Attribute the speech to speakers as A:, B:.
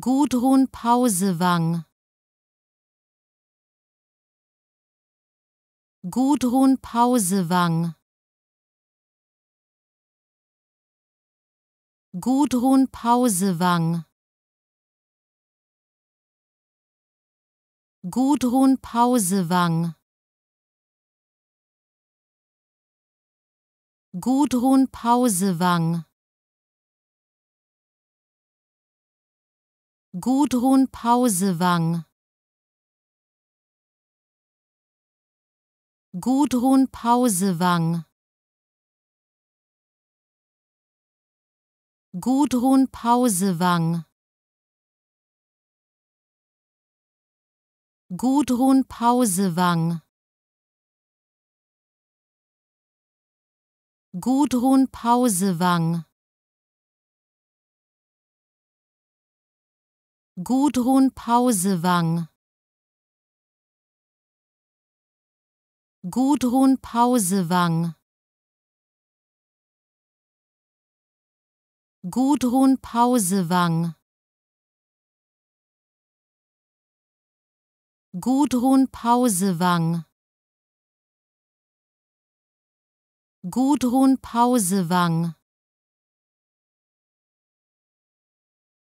A: Gudrun Pausewang Gudrun Pausewang Gudrun Pausewang Gudrun Pausewang Gudrun Pausewang Gudrun Pausewang Gudrun Pausewang Gudrun Pausewang Gudrun Pausewang Gudrun Pausewang Gudrun Pausewang Gudrun Pausewang Gudrun Pausewang Gudrun Pausewang Gudrun Pausewang